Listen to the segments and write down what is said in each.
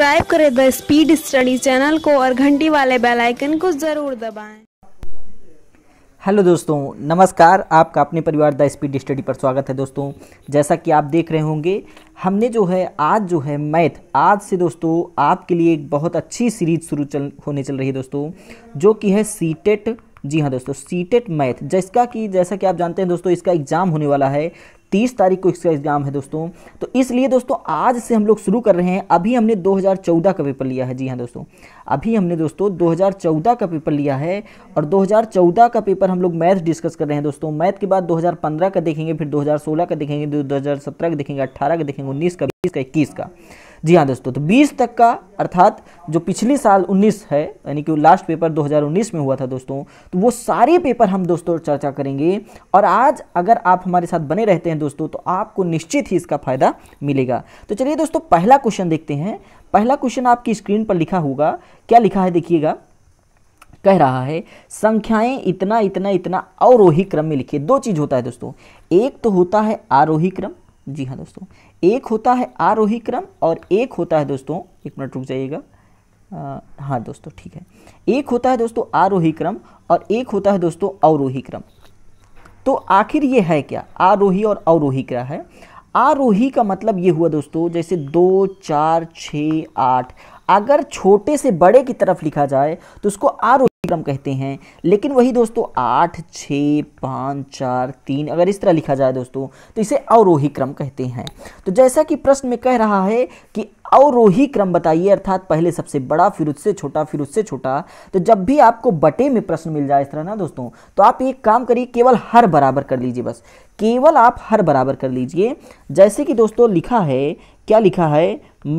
Subscribe करें the speed study channel को और घंटी वाले बेल आइकन को ज़रूर दबाएं। हेलो दोस्तों नमस्कार आपका अपने परिवार द स्पीड स्टडी पर स्वागत है दोस्तों जैसा कि आप देख रहे होंगे हमने जो है आज जो है मैथ आज से दोस्तों आपके लिए एक बहुत अच्छी सीरीज शुरू चल होने चल रही है दोस्तों जो कि है सी e जी हाँ दोस्तों सी e मैथ जिसका कि जैसा कि आप जानते हैं दोस्तों इसका एग्ज़ाम होने वाला है तीस तारीख को इसका एग्ज़ाम है दोस्तों तो इसलिए दोस्तों आज से हम लोग शुरू कर रहे हैं अभी हमने 2014 का पेपर लिया है जी हाँ दोस्तों अभी हमने दोस्तों 2014 का पेपर लिया है और 2014 का पेपर हम लोग मैथ डिस्कस कर रहे हैं दोस्तों मैथ के बाद 2015 का देखेंगे फिर 2016 का देखेंगे 2017 का देखेंगे अट्ठारह का देखेंगे उन्नीस का बीस का इक्कीस का जी हाँ दोस्तों तो 20 तक का अर्थात जो पिछले साल 19 है यानी कि लास्ट पेपर 2019 में हुआ था दोस्तों तो वो सारे पेपर हम दोस्तों चर्चा करेंगे और आज अगर आप हमारे साथ बने रहते हैं दोस्तों तो आपको निश्चित ही इसका फ़ायदा मिलेगा तो चलिए दोस्तों पहला क्वेश्चन देखते हैं पहला क्वेश्चन आपकी स्क्रीन पर लिखा होगा क्या लिखा है देखिएगा कह रहा है संख्याएं इतना इतना इतना अवरोही क्रम में लिखिए दो चीज़ होता है दोस्तों एक तो होता है आरोही क्रम जी हाँ दोस्तों एक होता है आरोही क्रम और एक होता है दोस्तों एक मिनट रुक जाइएगा हाँ दोस्तों ठीक है एक होता है दोस्तों आरोही क्रम और एक होता है दोस्तों अवरोही क्रम तो आखिर ये है क्या आरोही और अवरोही क्या है आरोही का मतलब ये हुआ दोस्तों जैसे दो चार छ आठ अगर छोटे से बड़े की तरफ लिखा जाए तो उसको आरोही क्रम कहते हैं लेकिन वही दोस्तों आठ छः पाँच चार तीन अगर इस तरह लिखा जाए दोस्तों तो इसे अवरोही क्रम कहते हैं तो जैसा कि प्रश्न में कह रहा है कि अवरोही क्रम बताइए अर्थात पहले सबसे बड़ा फिर उससे छोटा फिर उससे छोटा तो जब भी आपको बटे में प्रश्न मिल जाए इस तरह ना दोस्तों तो आप एक काम करिए केवल हर बराबर कर लीजिए बस केवल आप हर बराबर कर लीजिए जैसे कि दोस्तों लिखा है क्या लिखा है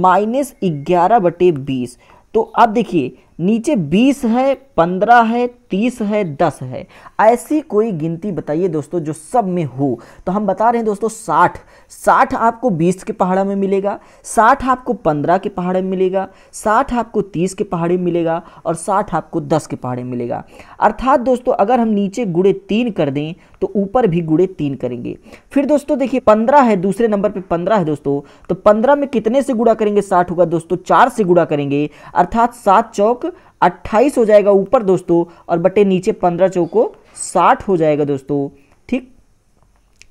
माइनस ग्यारह बटे बीस तो आप देखिए नीचे बीस है पंद्रह है तीस है दस है ऐसी कोई गिनती बताइए दोस्तों जो सब में हो तो हम बता रहे हैं दोस्तों साठ साठ आपको बीस के पहाड़ में मिलेगा साठ आपको पंद्रह के पहाड़ में मिलेगा साठ आपको तीस के पहाड़े में मिलेगा और साठ आपको दस के पहाड़े में मिलेगा अर्थात दोस्तों अगर हम नीचे गुड़े तीन कर दें तो ऊपर भी गुड़े तीन करेंगे फिर दोस्तों देखिए पंद्रह है दूसरे नंबर पर पंद्रह है दोस्तों तो पंद्रह में कितने से गुड़ा करेंगे साठ होगा दोस्तों चार से गुड़ा करेंगे अर्थात सात चौक अट्ठाईस हो जाएगा ऊपर दोस्तों और बटे नीचे पंद्रह चौको साठ हो जाएगा दोस्तों ठीक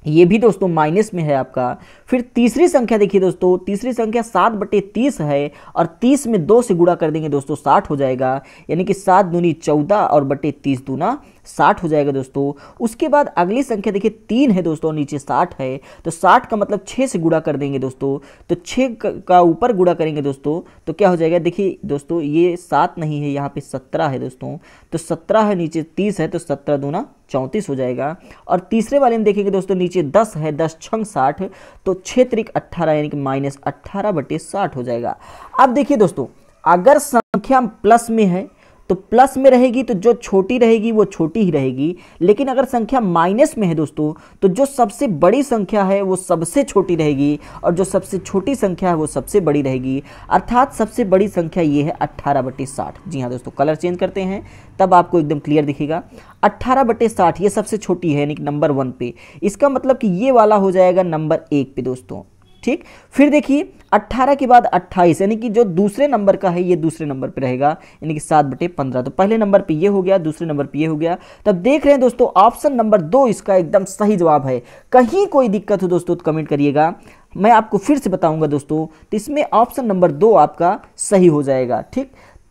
ये भी दोस्तों माइनस में है आपका फिर तीसरी संख्या देखिए दोस्तों तीसरी संख्या सात बटे तीस है और तीस में दो से गुड़ा कर देंगे दोस्तों साठ हो जाएगा यानी कि सात दूनी चौदह और बटे तीस दूना साठ हो जाएगा दोस्तों उसके बाद अगली संख्या देखिए तीन है दोस्तों नीचे साठ है तो साठ का मतलब छः से गुड़ा कर देंगे दोस्तों तो छः का ऊपर गुड़ा करेंगे दोस्तों तो क्या हो जाएगा देखिए दोस्तों ये सात नहीं है यहाँ पे सत्रह है दोस्तों तो सत्रह है नीचे तीस है तो सत्रह दूना चौंतीस हो जाएगा और तीसरे वाले में देखेंगे दोस्तों नीचे दस है दस छंग साठ तो छः त्रिक अट्ठारह यानी कि माइनस अट्ठारह बटे साठ हो जाएगा अब देखिए दोस्तों अगर संख्या प्लस में है तो प्लस में रहेगी तो जो छोटी रहेगी वो छोटी ही रहेगी लेकिन अगर संख्या माइनस में है दोस्तों तो जो सबसे बड़ी संख्या है वो सबसे छोटी रहेगी और जो सबसे छोटी संख्या है वो सबसे बड़ी रहेगी अर्थात सबसे बड़ी संख्या ये है अट्ठारह बटे साठ जी हाँ दोस्तों कलर चेंज करते हैं तब आपको एकदम क्लियर दिखेगा अट्ठारह बटे साठ ये सबसे छोटी है यानी नंबर वन पे इसका मतलब कि ये वाला हो जाएगा नंबर एक पे दोस्तों ठीक फिर देखिए 18 के बाद 28 यानी कि जो दूसरे नंबर का है ये दूसरे नंबर पे रहेगा यानी कि सात बटे पंद्रह तो पहले नंबर पे ये हो गया दूसरे नंबर पे ये हो गया तब देख रहे हैं दोस्तों ऑप्शन नंबर दो इसका एकदम सही जवाब है कहीं कोई दिक्कत हो दोस्तों तो कमेंट करिएगा मैं आपको फिर से बताऊंगा दोस्तों तो इसमें ऑप्शन नंबर दो आपका सही हो जाएगा ठीक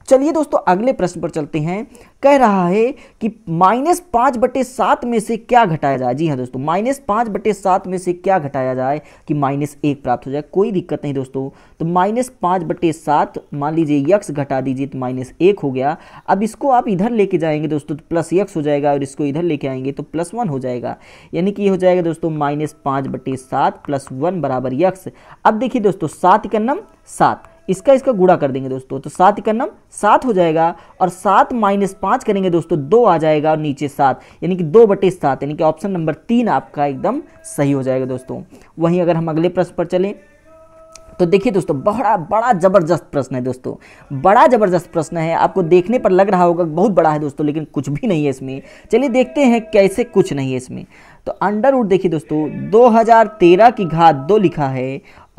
चलिए दोस्तों अगले प्रश्न पर चलते हैं कह रहा है कि माइनस पाँच बटे सात में से क्या घटाया जाए जी हाँ दोस्तों माइनस पाँच बटे सात में से क्या घटाया जाए कि माइनस एक प्राप्त हो जाए कोई दिक्कत नहीं दोस्तों तो माइनस पाँच बटे सात मान लीजिए यक्स घटा दीजिए तो माइनस एक हो गया अब इसको आप इधर लेके जाएंगे दोस्तों तो प्लस यक्स हो जाएगा और इसको इधर लेके आएंगे तो प्लस वन हो जाएगा यानी कि ये हो जाएगा दोस्तों माइनस पाँच बटे सात प्लस वन बराबर यक्स अब देखिए दोस्तों सात का नम सात इसका इसका गुड़ा कर देंगे दोस्तों तो सात इकन्नम सात हो जाएगा और सात माइनस पाँच करेंगे दोस्तों दो आ जाएगा और नीचे सात यानी कि दो बटे सात यानी कि ऑप्शन नंबर तीन आपका एकदम सही हो जाएगा दोस्तों वहीं अगर हम अगले प्रश्न पर चलें तो देखिए दोस्तों बड़ा बड़ा ज़बरदस्त प्रश्न है दोस्तों बड़ा ज़बरदस्त प्रश्न है आपको देखने पर लग रहा होगा बहुत बड़ा है दोस्तों लेकिन कुछ भी नहीं है इसमें चलिए देखते हैं कैसे कुछ नहीं है इसमें तो अंडर देखिए दोस्तों 2013 की घात दो लिखा है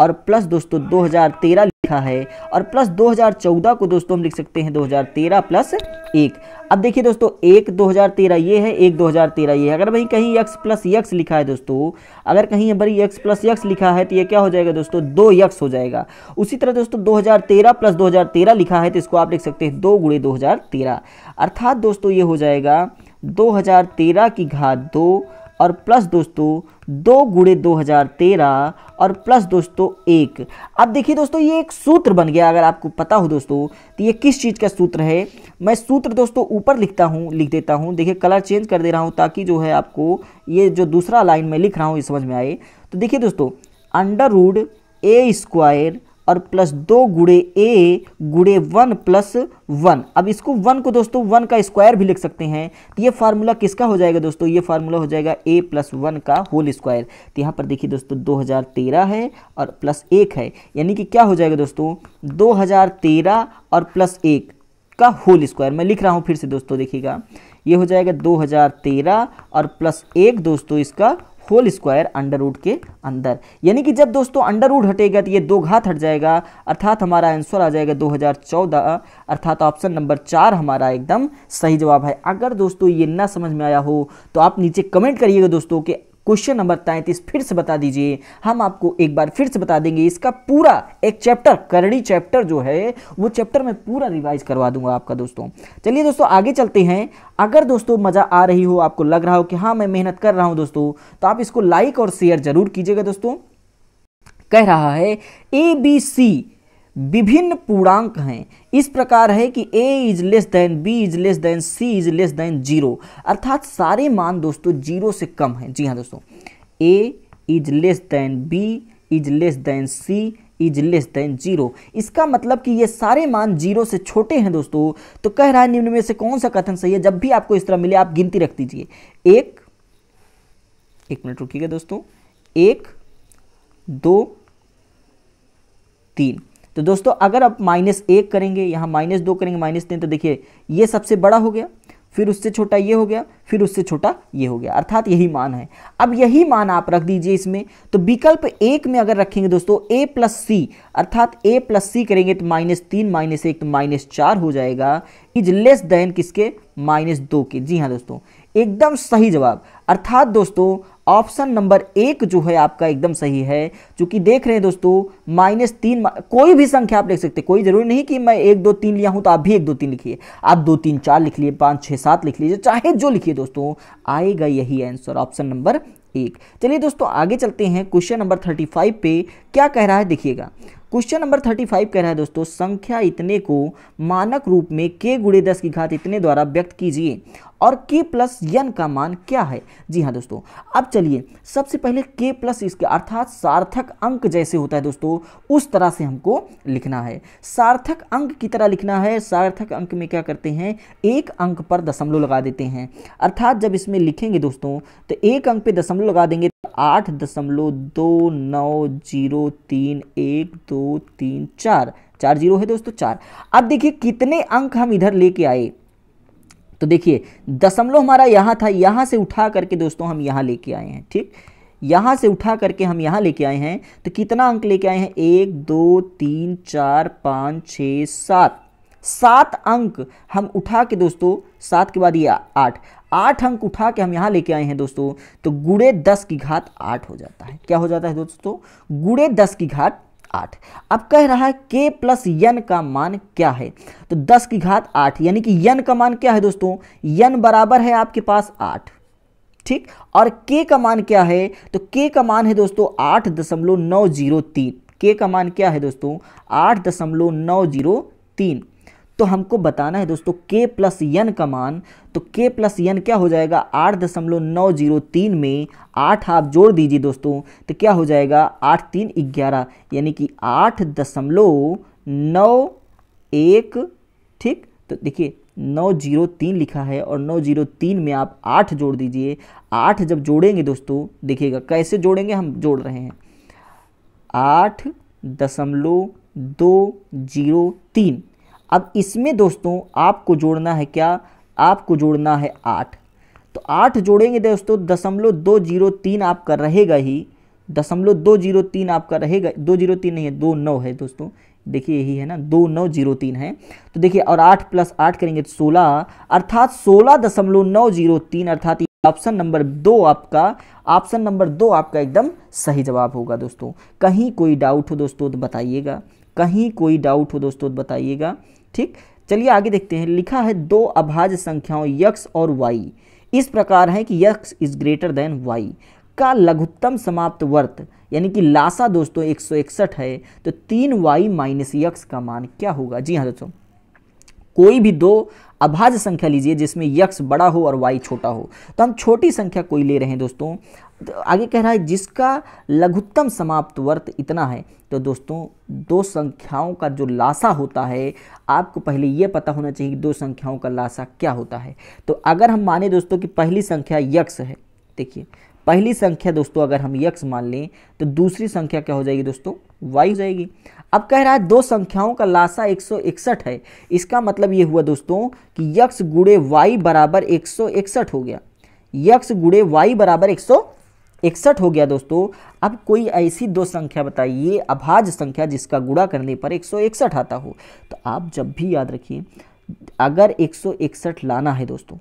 और प्लस दोस्तों 2013 लिखा है और प्लस 2014 को दोस्तों हम लिख सकते हैं 2013 प्लस एक अब देखिए दोस्तों एक 2013 ये है एक 2013 ये है अगर वहीं कहीं यक्स प्लस यक्स लिखा है दोस्तों अगर कहीं बड़ी यक्स प्लस यक्स लिखा है तो ये क्या हो जाएगा दोस्तों दो यक्स हो जाएगा उसी तरह दोस्तों 2013 प्लस 2013 लिखा है तो इसको आप लिख सकते हैं दो गुड़े दो अर्थात दोस्तों ये हो जाएगा दो की घात दो और प्लस दोस्तों दो गुड़े दो हज़ार तेरह और प्लस दोस्तों एक अब देखिए दोस्तों ये एक सूत्र बन गया अगर आपको पता हो दोस्तों तो ये किस चीज़ का सूत्र है मैं सूत्र दोस्तों ऊपर लिखता हूँ लिख देता हूँ देखिए कलर चेंज कर दे रहा हूँ ताकि जो है आपको ये जो दूसरा लाइन में लिख रहा हूँ ये समझ में आए तो देखिए दोस्तों अंडर रूड ए स्क्वायर और प्लस दो गुड़े ए गुड़े वन प्लस वन अब इसको वन को दोस्तों वन का स्क्वायर भी लिख सकते हैं तो ये फार्मूला किसका हो जाएगा दोस्तों ये फार्मूला हो जाएगा ए प्लस वन का होल स्क्वायर तो यहाँ पर देखिए दोस्तों 2013 है और प्लस एक है यानी कि क्या हो जाएगा दोस्तों 2013 और प्लस एक का होल स्क्वायर मैं लिख रहा हूँ फिर से दोस्तों देखिएगा ये हो जाएगा 2013 और प्लस एक दोस्तों इसका होल स्क्वायर अंडरवुड के अंदर यानी कि जब दोस्तों अंडर रूट हटेगा तो ये दो घात हट जाएगा अर्थात हमारा आंसर आ जाएगा 2014 अर्थात ऑप्शन नंबर चार हमारा एकदम सही जवाब है अगर दोस्तों ये ना समझ में आया हो तो आप नीचे कमेंट करिएगा दोस्तों कि क्वेश्चन नंबर तैंतीस फिर से बता दीजिए हम आपको एक बार फिर से बता देंगे इसका पूरा एक चैप्टर करणी चैप्टर जो है वो चैप्टर में पूरा रिवाइज करवा दूंगा आपका दोस्तों चलिए दोस्तों आगे चलते हैं अगर दोस्तों मज़ा आ रही हो आपको लग रहा हो कि हाँ मैं मेहनत कर रहा हूं दोस्तों तो आप इसको लाइक और शेयर ज़रूर कीजिएगा दोस्तों कह रहा है ए बी सी विभिन्न पूर्णांक हैं इस प्रकार है कि a is less than b is less than c is less than zero अर्थात सारे मान दोस्तों जीरो से कम हैं जी हाँ दोस्तों a is less than b is less than c is less than zero इसका मतलब कि ये सारे मान जीरो से छोटे हैं दोस्तों तो कह रहा है निम्न में से कौन सा कथन सही है जब भी आपको इस तरह मिले आप गिनती रख दीजिए एक एक मिनट रुकिएगा दोस्तों एक दो तीन तो दोस्तों अगर आप माइनस एक करेंगे यहाँ माइनस दो करेंगे माइनस तीन तो देखिए ये सबसे बड़ा हो गया फिर उससे छोटा ये हो गया फिर उससे छोटा ये हो गया अर्थात यही मान है अब यही मान आप रख दीजिए इसमें तो विकल्प एक में अगर रखेंगे दोस्तों ए प्लस सी अर्थात ए प्लस सी करेंगे तो माइनस तीन माइनस एक तो माइनस चार हो जाएगा इज लेस देन किसके माइनस दो के जी हाँ दोस्तों एकदम सही जवाब अर्थात दोस्तों ऑप्शन नंबर एक जो है आपका एकदम सही है चूंकि देख रहे हैं दोस्तों माइनस तीन कोई भी संख्या आप लिख सकते कोई जरूरी नहीं कि मैं एक दो तीन लिया हूं तो आप भी एक दो तीन लिखिए आप दो तीन चार लिख लिए पांच छह सात लिख लीजिए चाहे जो लिखिए दोस्तों आएगा यही आंसर ऑप्शन नंबर एक चलिए दोस्तों आगे चलते हैं क्वेश्चन नंबर थर्टी पे क्या कह रहा है देखिएगा क्वेश्चन नंबर थर्टी फाइव कह रहा है दोस्तों संख्या इतने को मानक रूप में के गुड़े दस की घात इतने द्वारा व्यक्त कीजिए और के प्लस यन का मान क्या है जी हाँ दोस्तों अब चलिए सबसे पहले के प्लस इसके अर्थात सार्थक अंक जैसे होता है दोस्तों उस तरह से हमको लिखना है सार्थक अंक की तरह लिखना है सार्थक अंक में क्या करते हैं एक अंक पर दशमलव लगा देते हैं अर्थात जब इसमें लिखेंगे दोस्तों तो एक अंक पर दशमलव लगा देंगे तो आठ दशमलव दो नौ जीरो तीन एक दो तीन चार चार जीरो है दोस्तों चार अब देखिए कितने अंक हम इधर लेके आए तो देखिए दशमलव हमारा यहाँ था यहाँ से उठा करके दोस्तों हम यहाँ लेके आए हैं ठीक यहाँ से उठा करके हम यहाँ लेके आए हैं तो कितना अंक लेके आए हैं एक दो तीन चार पाँच छः सात सात अंक हम उठा के दोस्तों सात के बाद ये आठ आठ अंक उठा के हम यहाँ लेके आए हैं दोस्तों तो गुड़े दस की घात आठ हो जाता है क्या हो जाता है दोस्तों गुड़े दस की घात आठ अब कह रहा है के प्लस यन का मान क्या है तो दस की घात आठ यानी कि यन का मान क्या है दोस्तों यन बराबर है आपके पास आठ ठीक और के का मान क्या है तो के का मान है दोस्तों आठ दशमलव नौ जीरो तीन के का मान क्या है दोस्तों आठ दशमलव नौ जीरो तीन तो हमको बताना है दोस्तों के प्लस यन का मान तो के प्लस यन क्या हो जाएगा आठ दशमलव नौ जीरो तीन में आठ आप जोड़ दीजिए दोस्तों तो क्या हो जाएगा आठ तीन ग्यारह यानी कि आठ दशमलव नौ एक ठीक तो देखिए नौ जीरो तीन लिखा है और नौ जीरो तीन में आप आठ जोड़ दीजिए आठ जब जोड़ेंगे दोस्तों देखिएगा कैसे जोड़ेंगे हम जोड़ रहे हैं आठ दशमलव दो जीरो तीन अब इसमें दोस्तों आपको जोड़ना है क्या आपको जोड़ना है आठ तो आठ जोड़ेंगे दोस्तों दशमलव दो जीरो तीन आपका रहेगा ही दशमलव दो जीरो तीन आपका रहेगा दो जीरो तीन नहीं है दो नौ है दोस्तों देखिए यही है ना दो नौ जीरो तीन है तो देखिए और आठ प्लस आठ करेंगे तो सोलह अर्थात सोलह दशमलव नौ जीरो तीन अर्थात ऑप्शन नंबर दो आपका ऑप्शन नंबर दो आपका एकदम सही जवाब होगा दोस्तों कहीं कोई डाउट हो दोस्तों तो बताइएगा कहीं कोई डाउट हो दोस्तों तो बताइएगा ठीक चलिए आगे देखते हैं लिखा है दो अभाज्य संख्याओं यक्स और वाई इस प्रकार है कि x is greater than y का लघुत्तम समाप्त वर्त यानी कि लासा दोस्तों एक है तो तीन वाई माइनस यक्स का मान क्या होगा जी हाँ दोस्तों कोई भी दो अभाज्य संख्या लीजिए जिसमें यक्स बड़ा हो और वाई छोटा हो तो हम छोटी संख्या कोई ले रहे हैं दोस्तों तो आगे कह रहा है जिसका लघुत्तम समाप्त वर्त इतना है तो दोस्तों दो संख्याओं का जो लासा होता है आपको पहले ये पता होना चाहिए कि दो संख्याओं का लासा क्या होता है तो अगर हम माने दोस्तों कि पहली संख्या यक्स है देखिए पहली संख्या दोस्तों अगर हम यक्स मान लें तो दूसरी संख्या क्या हो जाएगी दोस्तों वाई हो जाएगी अब कह रहा है दो संख्याओं का लाशा एक है इसका मतलब ये हुआ दोस्तों कि यक्स गुड़े वाई बराबर एक हो गया यक्स गुड़े वाई बराबर एक इकसठ हो गया दोस्तों अब कोई ऐसी दो संख्या बताइए अभाज संख्या जिसका गुड़ा करने पर एक आता हो तो आप जब भी याद रखिए अगर एक लाना है दोस्तों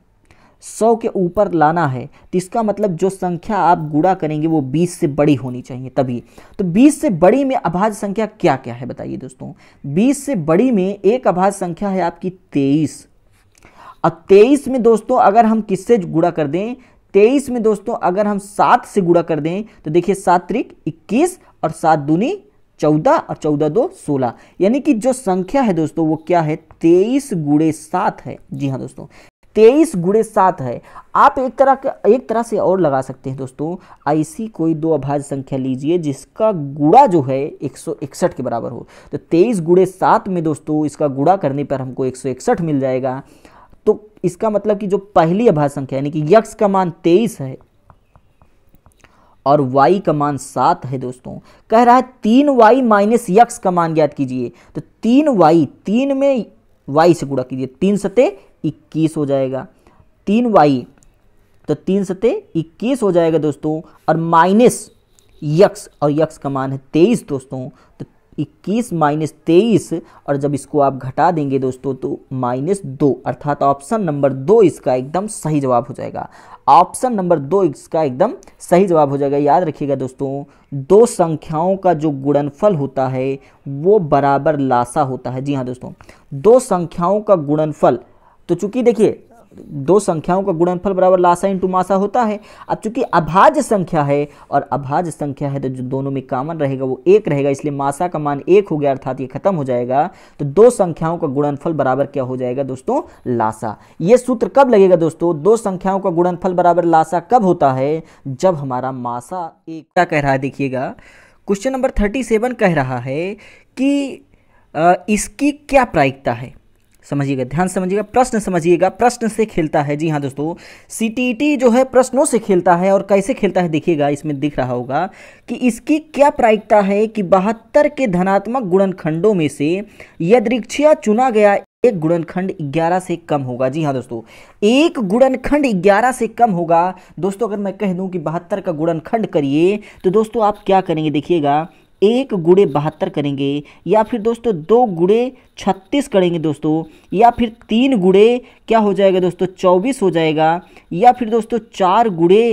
सौ के ऊपर लाना है तो इसका मतलब जो संख्या आप गुड़ा करेंगे वो बीस से बड़ी होनी चाहिए तभी तो बीस से बड़ी में अभाज्य संख्या क्या क्या है बताइए दोस्तों बीस से बड़ी में एक अभाज्य संख्या है आपकी तेईस और तेईस में दोस्तों अगर हम किससे गुड़ा कर दें तेईस में दोस्तों अगर हम सात से गुड़ा कर दें तो देखिए सात त्रिक इक्कीस और सात दूनी चौदह और चौदह दो सोलह यानी कि जो संख्या है दोस्तों वो क्या है तेईस गुड़े सात है जी हाँ दोस्तों तेईस गुड़े सात है आप एक तरह का एक तरह से और लगा सकते हैं दोस्तों ऐसी कोई दो अभाज्य संख्या लीजिए जिसका गुड़ा जो है एक के बराबर हो तो तेईस गुड़े सात में दोस्तों इसका गुड़ा करने पर हमको एक मिल जाएगा तो इसका मतलब कि जो पहली अभाज्य संख्या यानी कि यक्स का मान तेईस है और y का मान सात है दोस्तों कह रहा है तीन वाई माइनस यक्स का मान ज्ञात कीजिए तो तीन वाई तीन में y से गुणा कीजिए तीन सते इक्कीस हो जाएगा तीन वाई तो तीन सते इक्कीस हो जाएगा दोस्तों और माइनस यक्स और यक्स का मान है तेईस दोस्तों तो इक्कीस माइनस तेईस और जब इसको आप घटा देंगे दोस्तों तो माइनस दो अर्थात ऑप्शन नंबर दो इसका एकदम सही जवाब हो जाएगा ऑप्शन नंबर दो इसका एकदम सही जवाब हो जाएगा याद रखिएगा दोस्तों दो संख्याओं का जो गुणनफल होता है वो बराबर लासा होता है जी हाँ दोस्तों दो संख्याओं का गुणनफल तो चूंकि देखिए दो संख्याओं का गुणनफल बराबर लासा इंटू मासा होता है अब चूंकि अभाज्य संख्या है और अभाज्य संख्या है तो जो दोनों में कॉमन रहेगा वो एक रहेगा इसलिए मासा का मान एक हो गया अर्थात ये खत्म हो जाएगा तो दो संख्याओं का गुणनफल बराबर क्या हो जाएगा दोस्तों लासा ये सूत्र कब लगेगा दोस्तों दो संख्याओं का गुणनफल बराबर लासा कब होता है जब हमारा मासा एक क्या कह रहा है देखिएगा क्वेश्चन नंबर थर्टी सेवन कह रहा है कि इसकी क्या प्रायिकता है समझिएगा ध्यान समझिएगा प्रश्न समझिएगा प्रश्न से खेलता है जी हाँ दोस्तों सी e जो है प्रश्नों से खेलता है और कैसे खेलता है देखिएगा इसमें दिख रहा होगा कि इसकी क्या प्रायिकता है कि बहत्तर के धनात्मक गुणनखंडों में से यदृक्षिया चुना गया एक गुणनखंड 11 से कम होगा जी हाँ दोस्तों एक गुणनखंड 11 से कम होगा दोस्तों अगर मैं कह दूं कि बहत्तर का गुणनखंड करिए तो दोस्तों आप क्या करेंगे देखिएगा एक गुड़े बहत्तर करेंगे या फिर दोस्तों दो गुड़े छत्तीस करेंगे दोस्तों या फिर तीन गुड़े क्या हो जाएगा दोस्तों चौबीस हो जाएगा या फिर दोस्तों चार गुड़े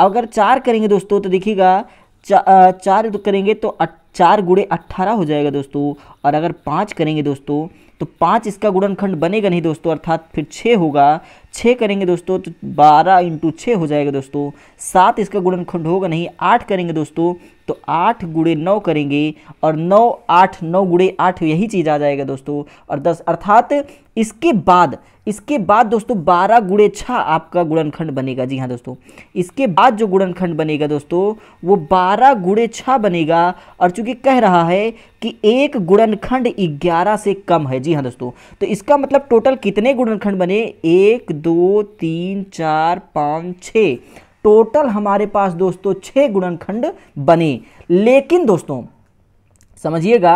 अगर चार करेंगे दोस्तों तो देखिएगा चा, चार करेंगे तो चार गुड़े अट्ठारह हो जाएगा दोस्तों और अगर पाँच करेंगे दोस्तों तो पाँच इसका गुणनखंड बनेगा नहीं दोस्तों अर्थात फिर छः होगा छः करेंगे दोस्तों तो बारह इंटू छः हो जाएगा दोस्तों सात इसका गुणनखंड होगा नहीं आठ करेंगे दोस्तों तो आठ गुड़े नौ करेंगे और नौ आठ नौ गुड़े आठ यही चीज़ आ जाएगा दोस्तों और दस अर्थात इसके बाद इसके बाद दोस्तों बारह गुड़े छः आपका गुणनखंड बनेगा जी हाँ दोस्तों इसके बाद जो गुणनखंड बनेगा दोस्तों वो बारह गुड़े छः बनेगा और चूंकि कह रहा है कि एक गुणनखंड ग्यारह से कम है जी हाँ दोस्तों तो इसका मतलब टोटल कितने गुणनखंड बने एक दो तीन चार पाँच छः टोटल हमारे पास दोस्तों छः गुणनखंड बने लेकिन दोस्तों समझिएगा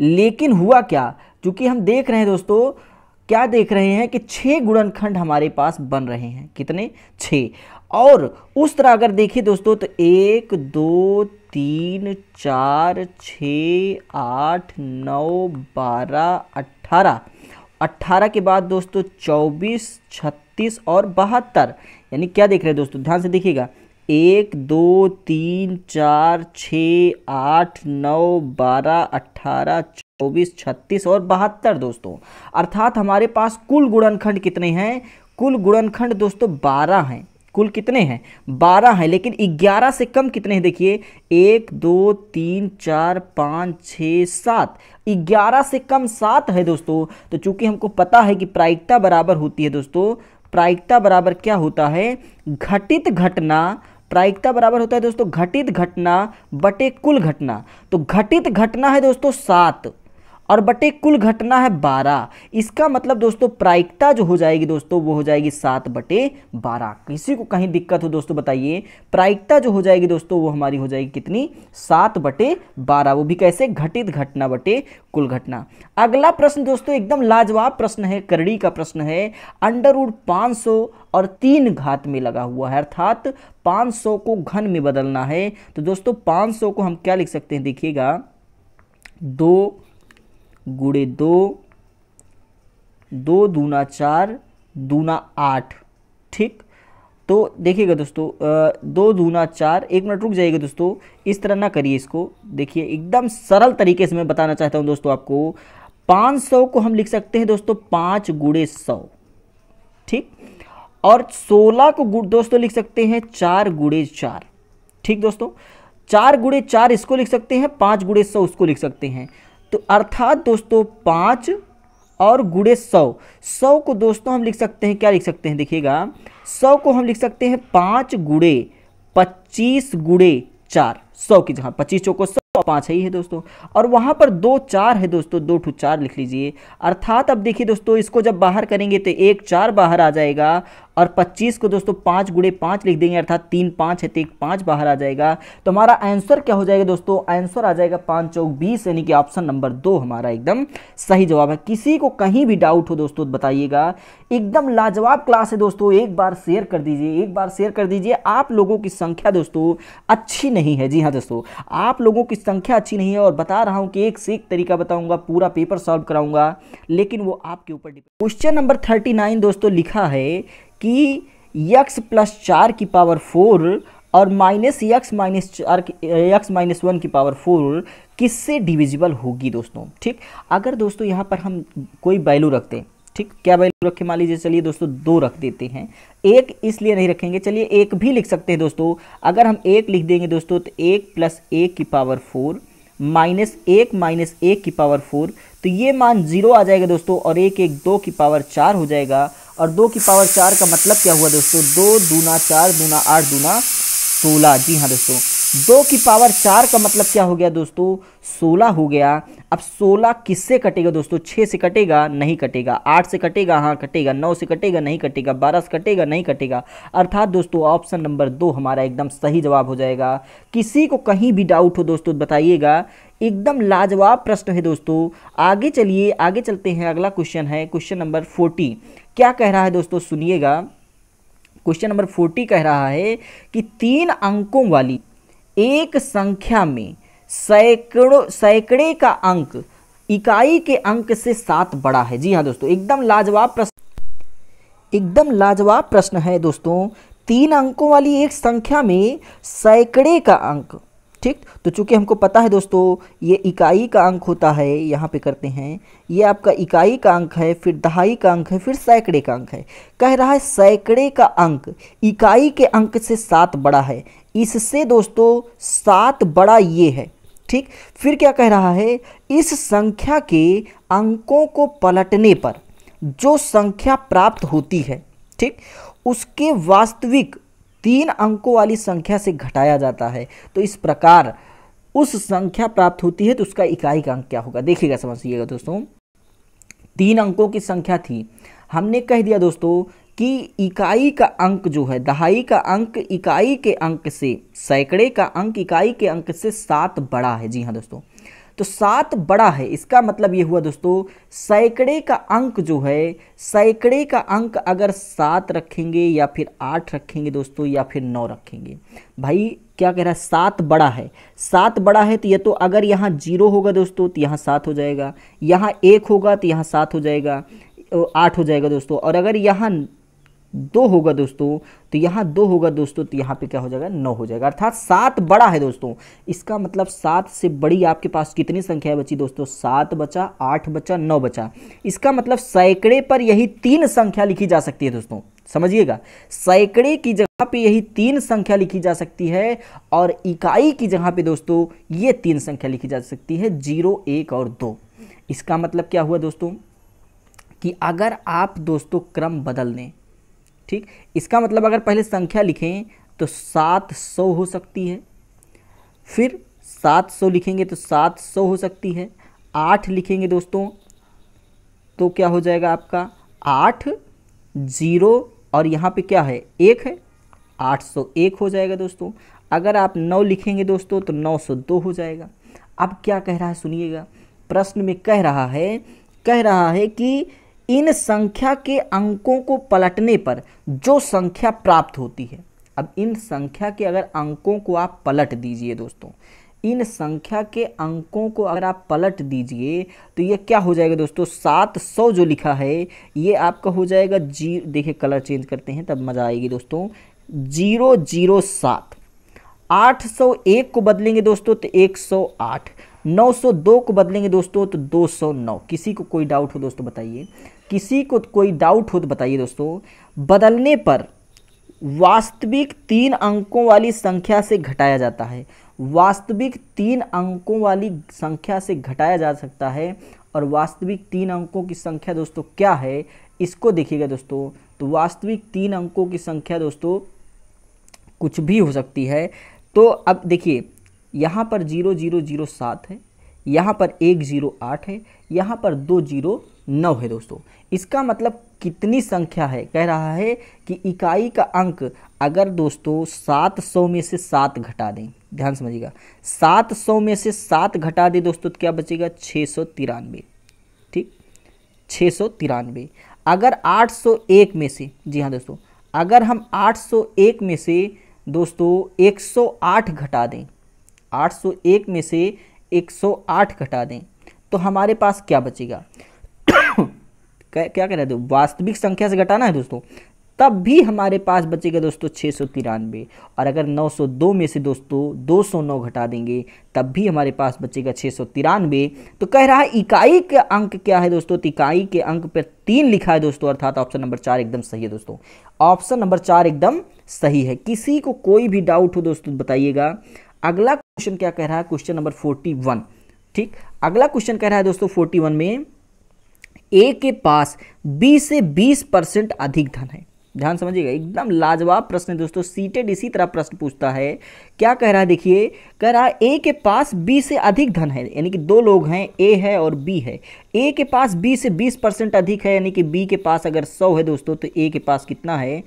लेकिन हुआ क्या चूँकि हम देख रहे हैं दोस्तों क्या देख रहे हैं कि छः गुणनखंड हमारे पास बन रहे हैं कितने छः और उस तरह अगर देखिए दोस्तों तो एक दो तीन चार छ आठ नौ बारह अट्ठारह 18 के बाद दोस्तों 24, 36 और बहत्तर यानी क्या देख रहे हैं दोस्तों ध्यान से देखिएगा एक दो तीन चार छ आठ नौ बारह अट्ठारह चौबीस छत्तीस और बहत्तर दोस्तों अर्थात हमारे पास कुल गुणनखंड कितने हैं कुल गुणनखंड दोस्तों बारह हैं कुल कितने हैं बारह हैं लेकिन ग्यारह से कम कितने हैं देखिए एक दो तीन चार पाँच छः सात ग्यारह से कम सात है दोस्तों तो चूंकि हमको पता है कि प्रायिकता बराबर होती है दोस्तों प्रायिकता बराबर क्या होता है घटित घटना प्रायिकता बराबर होता है दोस्तों घटित घटना बटे कुल घटना तो घटित घटना है दोस्तों सात और बटे कुल घटना है बारह इसका मतलब दोस्तों प्रायिकता जो हो जाएगी दोस्तों वो हो जाएगी सात बटे बारह किसी को कहीं दिक्कत हो दोस्तों बताइए प्रायिकता जो हो जाएगी दोस्तों वो हमारी हो जाएगी कितनी सात बटे बारह वो भी कैसे घटित घटना बटे कुल घटना अगला प्रश्न दोस्तों एकदम लाजवाब प्रश्न है करड़ी का प्रश्न है अंडरवुड पाँच और तीन घात में लगा हुआ है अर्थात 500 को घन में बदलना है तो दोस्तों 500 को हम क्या लिख सकते हैं देखिएगा दो गुड़े दो दो दूना चार दूना आठ ठीक तो देखिएगा दोस्तों दो दूना चार एक मिनट रुक जाइएगा दोस्तों इस तरह ना करिए इसको देखिए एकदम सरल तरीके से मैं बताना चाहता हूँ दोस्तों आपको पाँच सौ को हम लिख सकते हैं दोस्तों पाँच गुड़े सौ ठीक और सोलह को गुड़ दोस्तों लिख सकते हैं चार गुड़े चार ठीक दोस्तों चार गुड़े चार इसको लिख सकते हैं पाँच गुड़े सौ उसको लिख सकते हैं तो अर्थात दोस्तों पाँच और गुड़े सौ सौ को दोस्तों हम लिख सकते हैं क्या लिख सकते हैं देखिएगा सौ को हम लिख सकते हैं पाँच गुड़े पच्चीस गुड़े चार सौ की जगह पच्चीस चौको सौ पाँच ही है दोस्तों और वहाँ पर दो चार है दोस्तों दो टू चार लिख लीजिए अर्थात अब देखिए दोस्तों इसको जब बाहर करेंगे तो एक चार बाहर आ जाएगा और 25 को दोस्तों पाँच गुड़े पाँच लिख देंगे अर्थात तीन पाँच है तो एक पाँच बाहर आ जाएगा तो हमारा आंसर क्या हो जाएगा दोस्तों आंसर आ जाएगा पाँच चौक बीस यानी कि ऑप्शन नंबर दो हमारा एकदम सही जवाब है किसी को कहीं भी डाउट हो दोस्तों तो बताइएगा एकदम लाजवाब क्लास है दोस्तों एक बार शेयर कर दीजिए एक बार शेयर कर दीजिए आप लोगों की संख्या दोस्तों अच्छी नहीं है जी हाँ दोस्तों आप लोगों की संख्या अच्छी नहीं है और बता रहा हूँ कि एक से एक तरीका बताऊँगा पूरा पेपर सॉल्व कराऊंगा लेकिन वो आपके ऊपर depend question number thirty nine दोस्तों लिखा है कि यक्स प्लस चार की पावर फोर और माइनस यक्स माइनस चार यक्स माइनस वन की पावर फोर किससे डिविजिबल होगी दोस्तों ठीक अगर दोस्तों यहाँ पर हम कोई वैल्यू रखते हैं ठीक क्या वैल्यू रखे मान लीजिए चलिए दोस्तों दो रख देते हैं एक इसलिए नहीं रखेंगे चलिए एक भी लिख सकते हैं दोस्तों अगर हम एक लिख देंगे दोस्तों तो एक प्लस एक की पावर फोर माइनस एक माइनस एक की पावर फोर तो ये मान जीरो आ जाएगा दोस्तों और एक एक दो की पावर चार हो जाएगा और दो की पावर चार का मतलब क्या हुआ दोस्तों दो दूना चार दूना आठ दूना सोलह जी हाँ दोस्तों दो की पावर चार का मतलब क्या हो गया दोस्तों सोलह हो गया अब सोलह किससे कटेगा दोस्तों छः से कटेगा नहीं कटेगा आठ से कटेगा हाँ कटेगा नौ से कटेगा नहीं कटेगा बारह से कटेगा नहीं कटेगा अर्थात दोस्तों ऑप्शन नंबर दो हमारा एकदम सही जवाब हो जाएगा किसी को कहीं भी डाउट हो दोस्तों बताइएगा एकदम लाजवाब प्रश्न है दोस्तों आगे चलिए आगे चलते हैं अगला क्वेश्चन है क्वेश्चन नंबर फोर्टी क्या कह रहा है दोस्तों सुनिएगा क्वेश्चन नंबर फोर्टी कह रहा है कि तीन अंकों वाली एक संख्या में सैकड़ों सैकड़े का अंक इकाई के अंक से सात बड़ा है जी हाँ दोस्तों एकदम लाजवाब प्रश्न एकदम लाजवाब प्रश्न है दोस्तों तीन अंकों वाली एक संख्या में सैकड़े का अंक ठीक तो चूंकि हमको पता है दोस्तों ये इकाई का अंक होता है यहाँ पे करते हैं ये आपका इकाई का अंक है फिर दहाई का अंक है फिर सैकड़े का अंक है कह रहा है सैकड़े का अंक इकाई के अंक से सात बड़ा है इससे दोस्तों सात बड़ा ये है ठीक फिर क्या कह रहा है इस संख्या के अंकों को पलटने पर जो संख्या प्राप्त होती है ठीक उसके वास्तविक तीन अंकों वाली संख्या से घटाया जाता है तो इस प्रकार उस संख्या प्राप्त होती है तो उसका इकाई का अंक क्या होगा देखिएगा समझिएगा दोस्तों तीन अंकों की संख्या थी हमने कह दिया दोस्तों कि इकाई का अंक जो है दहाई का अंक इकाई के अंक से सैकड़े का अंक इकाई के अंक से सात बड़ा है जी हाँ दोस्तों तो सात बड़ा है इसका मतलब ये हुआ दोस्तों सैकड़े का अंक जो है सैकड़े का अंक अगर सात रखेंगे या फिर आठ रखेंगे दोस्तों या फिर नौ रखेंगे भाई क्या कह रहा है सात बड़ा है सात बड़ा है तो ये तो अगर यहाँ जीरो होगा दोस्तों तो यहाँ सात हो जाएगा यहाँ एक होगा तो यहाँ सात हो जाएगा आठ हो जाएगा दोस्तों और अगर यहाँ दो होगा दोस्तों तो यहाँ दो होगा दोस्तों तो यहाँ पे क्या हो जाएगा नौ हो जाएगा अर्थात सात बड़ा है दोस्तों इसका मतलब सात से बड़ी आपके पास कितनी संख्या है बची दोस्तों सात बचा आठ बचा नौ बचा इसका मतलब सैकड़े पर यही तीन संख्या लिखी जा सकती है दोस्तों समझिएगा सैकड़े की जगह पे यही तीन संख्या लिखी जा सकती है और इकाई की जगह पे दोस्तों ये तीन संख्या लिखी जा सकती है जीरो एक और दो इसका मतलब क्या हुआ दोस्तों कि अगर आप दोस्तों क्रम बदल दें ठीक इसका मतलब अगर पहले संख्या लिखें तो सात सौ हो सकती है फिर सात सौ लिखेंगे तो सात सौ हो सकती है आठ लिखेंगे दोस्तों तो क्या हो जाएगा आपका आठ ज़ीरो और यहाँ पे क्या है एक है आठ सौ एक हो जाएगा दोस्तों अगर आप नौ लिखेंगे दोस्तों तो नौ सौ दो हो जाएगा अब क्या कह रहा है सुनिएगा प्रश्न में कह रहा है कह रहा है कि इन संख्या के अंकों को पलटने पर जो संख्या प्राप्त होती है अब इन संख्या के अगर अंकों को आप पलट दीजिए दोस्तों इन संख्या के अंकों को अगर आप पलट दीजिए तो ये क्या हो जाएगा दोस्तों सात सौ जो लिखा है ये आपका हो जाएगा जी देखिए कलर चेंज करते हैं तब मज़ा आएगी दोस्तों जीरो जीरो सात आठ सौ एक को बदलेंगे दोस्तों तो एक सौ आठ नौ सौ दो को बदलेंगे दोस्तों तो दो सौ नौ किसी को कोई डाउट हो दोस्तों बताइए किसी को कोई डाउट हो तो बताइए दोस्तों बदलने पर वास्तविक तीन अंकों वाली संख्या से घटाया जाता है वास्तविक तीन अंकों वाली संख्या से घटाया जा सकता है और वास्तविक तीन अंकों की संख्या दोस्तों क्या है इसको देखिएगा दोस्तों तो वास्तविक तीन अंकों की संख्या दोस्तों कुछ भी हो सकती है तो अब देखिए यहाँ पर जीरो जीरो जीरो सात है यहाँ पर एक जीरो आठ है यहाँ पर दो जीरो नौ है दोस्तों इसका मतलब कितनी संख्या है कह रहा है कि इकाई का अंक अगर दोस्तों सात सौ में से सात घटा दें ध्यान समझिएगा सात सौ में से सात घटा दें दोस्तों तो क्या बचेगा छः सौ तिरानवे ठीक छः सौ तिरानवे अगर आठ सौ एक में से जी हाँ दोस्तों अगर हम आठ सौ एक में से दोस्तों एक सौ आठ घटा दें आठ सौ एक में से एक सौ आठ घटा दें तो हमारे पास क्या बचेगा क्या कह रहे थे वास्तविक संख्या से घटाना है दोस्तों तब भी हमारे पास बचेगा दोस्तों छः सौ तिरानवे और अगर 902 में से दोस्तों 209 घटा देंगे तब भी हमारे पास बचेगा छः सौ तिरानवे तो कह रहा है इकाई के अंक क्या है दोस्तों तो इकाई के अंक पर तीन लिखा है दोस्तों अर्थात ऑप्शन नंबर चार एकदम सही है दोस्तों ऑप्शन नंबर चार एकदम सही है किसी को कोई भी डाउट हो दोस्तों बताइएगा अगला क्वेश्चन क्या कह रहा है क्वेश्चन नंबर फोर्टी ठीक अगला क्वेश्चन कह रहा है दोस्तों फोर्टी में ए के पास बी से 20 परसेंट अधिक धन है ध्यान समझिएगा एकदम लाजवाब प्रश्न है दोस्तों सीटेड इसी तरह प्रश्न पूछता है क्या कह रहा है देखिए कह रहा है ए के पास बी से अधिक धन है यानी कि दो लोग हैं ए है और बी है ए के पास बी से 20 परसेंट अधिक है यानी कि बी के पास अगर 100 है दोस्तों तो ए के पास कितना है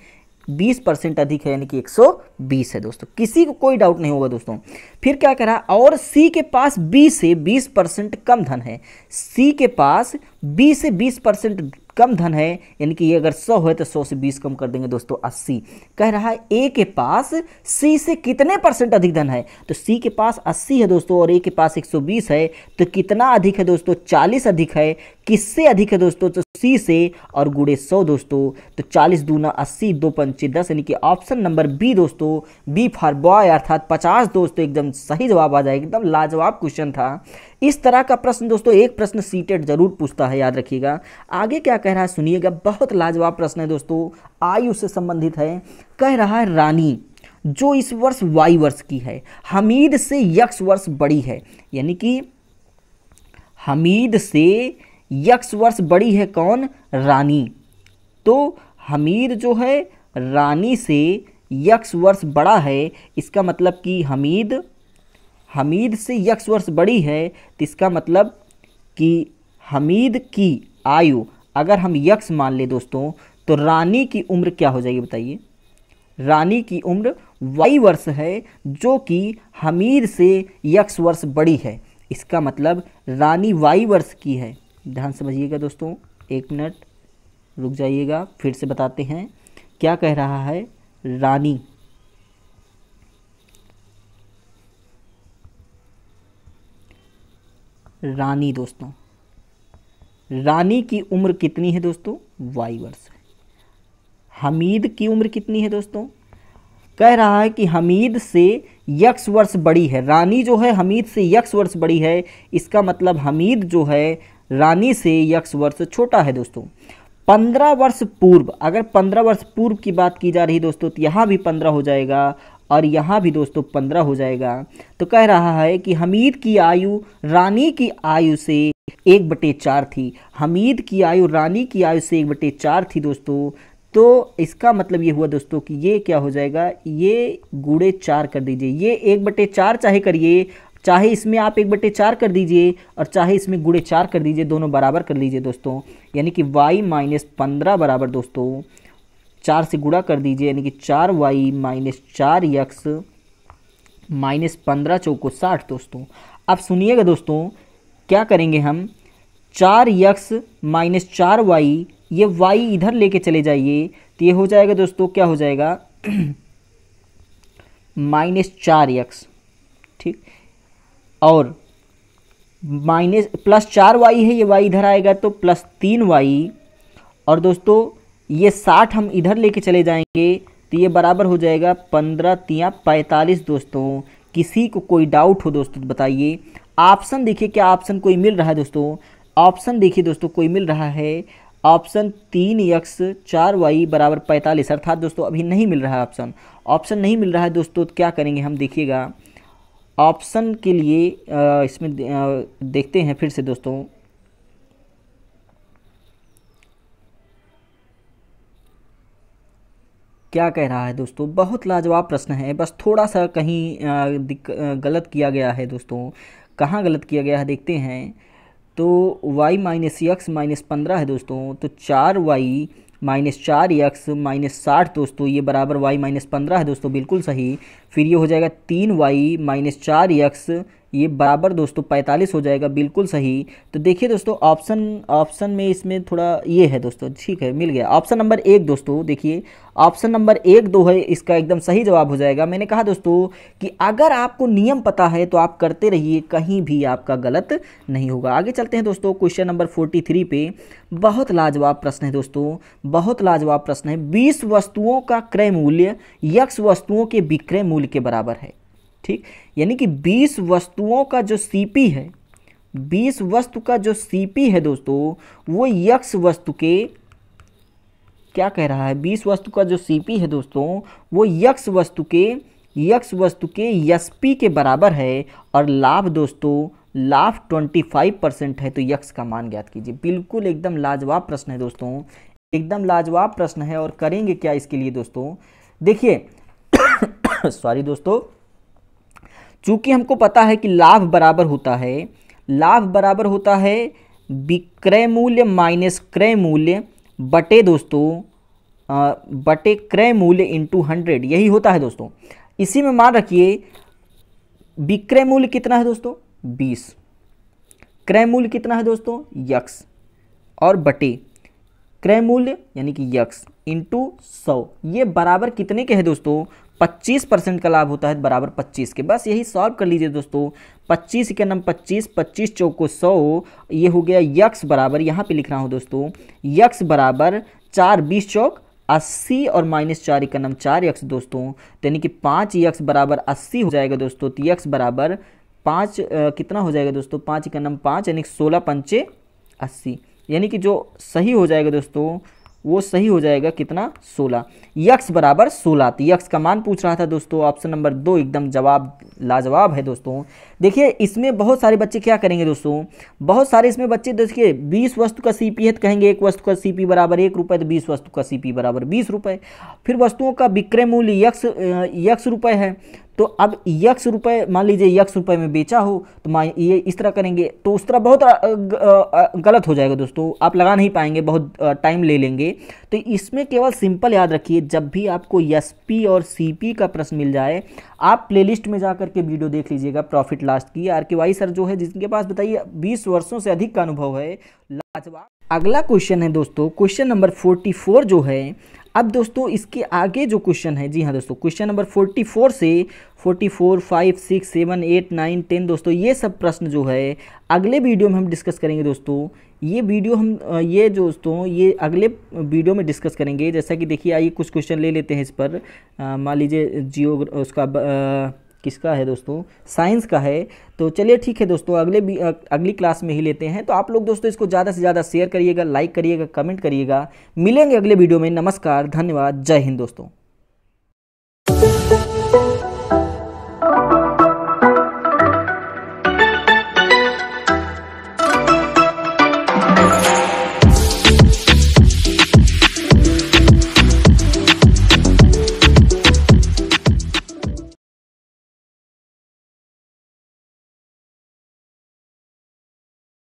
20 परसेंट अधिक है यानी कि 120 है दोस्तों किसी को कोई डाउट नहीं होगा दोस्तों फिर क्या कह रहा है और सी के पास बी से 20 परसेंट कम धन है सी के पास बी से 20 परसेंट कम धन है यानी कि ये अगर 100 है तो 100 से 20 कम कर देंगे दोस्तों अस्सी कह रहा है ए के पास सी से कितने परसेंट अधिक धन है तो सी के पास अस्सी है दोस्तों और ए के पास एक है तो कितना अधिक है दोस्तों चालीस अधिक है किससे अधिक है दोस्तों तो सी से और गुड़े सौ दोस्तों तो चालीस दूना अस्सी दो पंचे दस यानी कि ऑप्शन नंबर बी दोस्तों बी फॉर बॉय अर्थात पचास दोस्तों एकदम सही जवाब आ जाएगा एकदम लाजवाब क्वेश्चन था इस तरह का प्रश्न दोस्तों एक प्रश्न सीटेड जरूर पूछता है याद रखिएगा आगे क्या कह रहा है सुनिएगा बहुत लाजवाब प्रश्न है दोस्तों आयु से संबंधित है कह रहा है रानी जो इस वर्ष वाई वर्ष की है हमीद से यक्ष वर्ष बड़ी है यानी कि हमीद से यक्ष वर्ष बड़ी है कौन रानी तो हमीर जो है रानी से यक्ष वर्ष बड़ा है इसका मतलब कि हमीद हमीद से यक्ष वर्ष बड़ी है तो इसका मतलब कि हमीद की आयु अगर हम यक्ष मान ले दोस्तों तो रानी की उम्र क्या हो जाएगी बताइए रानी की उम्र वाई वर्ष है जो कि हमीद से यक्ष वर्ष बड़ी है इसका मतलब रानी वाई वर्ष की है ध्यान समझिएगा दोस्तों एक मिनट रुक जाइएगा फिर से बताते हैं क्या कह रहा है रानी रानी दोस्तों रानी की उम्र कितनी है दोस्तों वाई वर्ष है हमीद की उम्र कितनी है दोस्तों कह रहा है कि हमीद से यक्ष वर्ष बड़ी है रानी जो है हमीद से यक्ष वर्ष बड़ी है इसका मतलब हमीद जो है रानी से यक्ष वर्ष छोटा है दोस्तों पंद्रह वर्ष पूर्व अगर पंद्रह वर्ष पूर्व की बात की जा रही दोस्तों तो यहाँ भी पंद्रह हो जाएगा और यहाँ भी दोस्तों पंद्रह हो जाएगा तो कह रहा है कि हमीद की आयु रानी की आयु से एक बटे चार थी हमीद की आयु रानी की आयु से एक बटे चार थी दोस्तों तो इसका मतलब ये हुआ दोस्तों कि ये क्या हो जाएगा ये गुड़े चार कर दीजिए ये एक बटे चार चाहे करिए चाहे इसमें आप एक बटे चार कर दीजिए और चाहे इसमें गुड़े चार कर दीजिए दोनों बराबर कर लीजिए दोस्तों यानी कि वाई माइनस पंद्रह बराबर दोस्तों चार से गुड़ा कर दीजिए यानी कि चार वाई माइनस चार यक्स माइनस पंद्रह चौको साठ दोस्तों अब सुनिएगा दोस्तों क्या करेंगे हम चार यक्स माइनस चार वाई ये वाई इधर लेके चले जाइए तो ये हो जाएगा दोस्तों क्या हो जाएगा माइनस चार यक्स ठीक और माइनस प्लस चार वाई है ये वाई इधर आएगा तो प्लस तीन वाई और दोस्तों ये साठ हम इधर लेके चले जाएंगे तो ये बराबर हो जाएगा पंद्रह तिया पैंतालीस दोस्तों किसी को कोई डाउट हो दोस्तों तो बताइए ऑप्शन देखिए क्या ऑप्शन कोई मिल रहा है दोस्तों ऑप्शन देखिए दोस्तों कोई मिल रहा है ऑप्शन तीन यक्स चार वाई बराबर पैंतालीस अर्थात दोस्तों अभी नहीं मिल रहा है ऑप्शन ऑप्शन नहीं मिल रहा है दोस्तों तो क्या करेंगे हम देखिएगा ऑप्शन के लिए इसमें देखते हैं फिर से दोस्तों क्या कह रहा है दोस्तों बहुत लाजवाब प्रश्न है बस थोड़ा सा कहीं गलत किया गया है दोस्तों कहाँ गलत किया गया है देखते हैं तो वाई माइनस यक्स माइनस पंद्रह है दोस्तों तो चार वाई माइनस चार एक्स माइनस साठ दोस्तों ये बराबर वाई माइनस पंद्रह है दोस्तों बिल्कुल सही फिर ये हो जाएगा तीन वाई माइनस चार एक्स ये बराबर दोस्तों पैंतालीस हो जाएगा बिल्कुल सही तो देखिए दोस्तों ऑप्शन ऑप्शन में इसमें थोड़ा ये है दोस्तों ठीक है मिल गया ऑप्शन नंबर एक दोस्तों देखिए ऑप्शन नंबर एक दो है इसका एकदम सही जवाब हो जाएगा मैंने कहा दोस्तों कि अगर आपको नियम पता है तो आप करते रहिए कहीं भी आपका गलत नहीं होगा आगे चलते हैं दोस्तों क्वेश्चन नंबर फोर्टी थ्री पे बहुत लाजवाब प्रश्न है दोस्तों बहुत लाजवाब प्रश्न है बीस वस्तुओं का क्रय मूल्य यक्ष वस्तुओं के विक्रय मूल्य के बराबर है ठीक यानी कि बीस वस्तुओं का जो सीपी है बीस वस्तु का जो सीपी है दोस्तों वो यक्ष वस्तु के क्या कह रहा है बीस वस्तु का जो सीपी है दोस्तों वो यक्ष वस्तु के यक्ष वस्तु के यशपी के बराबर है और लाभ दोस्तों लाभ ट्वेंटी फाइव परसेंट है तो यक्ष का मान ज्ञात कीजिए बिल्कुल एकदम लाजवाब प्रश्न है दोस्तों एकदम लाजवाब प्रश्न है और करेंगे क्या इसके लिए दोस्तों देखिए सॉरी दोस्तों चूँकि हमको पता है कि लाभ बराबर होता है लाभ बराबर होता है विक्रय मूल्य माइनस क्रय मूल्य बटे दोस्तों बटे क्रय मूल्य इंटू हंड्रेड यही होता है दोस्तों इसी में मान रखिए विक्रय मूल्य कितना है दोस्तों बीस क्रय मूल्य कितना है दोस्तों यक्स और बटे क्रय मूल्य यानी कि यक्स इंटू सौ ये बराबर कितने के हैं दोस्तों पच्चीस परसेंट का लाभ होता है तो बराबर पच्चीस के बस यही सॉल्व कर लीजिए दोस्तों पच्चीस के नम पच्चीस पच्चीस चौको सौ ये हो गया यक्स बराबर यहाँ पे लिख रहा हूँ दोस्तों यक्स बराबर चार बीस चौक अस्सी और माइनस चार नम चार यक्स दोस्तों तो यानी कि पाँच यक्स बराबर अस्सी हो जाएगा दोस्तों तो यक्स बराबर पाँच कितना हो जाएगा दोस्तों पाँच एक नम पाँच यानी कि सोलह पंचे अस्सी यानी कि जो सही हो जाएगा दोस्तों वो सही हो जाएगा कितना सोलह यक्स बराबर सोलह तो यक्स का मान पूछ रहा था दोस्तों ऑप्शन नंबर दो एकदम जवाब लाजवाब है दोस्तों देखिए इसमें बहुत सारे बच्चे क्या करेंगे दोस्तों बहुत सारे इसमें बच्चे देखिए बीस वस्तु का सीपी है तो कहेंगे एक वस्तु का सीपी बराबर एक रुपये तो बीस वस्तु का सीपी बराबर बीस रुपये फिर वस्तुओं का विक्रय मूल्य यक्स यक्स रुपये है तो अब यक्स रुपए मान लीजिए यक्स रुपए में बेचा हो तो मान ये इस तरह करेंगे तो उस तरह बहुत गलत हो जाएगा दोस्तों आप लगा नहीं पाएंगे बहुत टाइम ले लेंगे तो इसमें केवल सिंपल याद रखिए जब भी आपको एस और सी का प्रश्न मिल जाए आप प्लेलिस्ट में जा करके वीडियो देख लीजिएगा प्रॉफिट लास्ट की आर के वाई सर जो है जिनके पास बताइए बीस वर्षों से अधिक का अनुभव है लाजवाब अगला क्वेश्चन है दोस्तों क्वेश्चन नंबर फोर्टी फोर जो है अब दोस्तों इसके आगे जो क्वेश्चन है जी हाँ दोस्तों क्वेश्चन नंबर फोर्टी फोर से forty four five six seven eight nine ten दोस्तों ये सब प्रश्न जो है अगले वीडियो में हम डिस्कस करेंगे दोस्तों ये वीडियो हम ये दोस्तों ये अगले वीडियो में डिस्कस करेंगे जैसा कि देखिए आइए कुछ क्वेश्चन ले लेते हैं इस पर मान लीजिए जियो उसका किसका है दोस्तों साइंस का है तो चलिए ठीक है दोस्तों अगले भी अगली क्लास में ही लेते हैं तो आप लोग दोस्तों इसको ज़्यादा से ज़्यादा शेयर करिएगा लाइक करिएगा कमेंट करिएगा मिलेंगे अगले वीडियो में नमस्कार धन्यवाद जय हिंद दोस्तों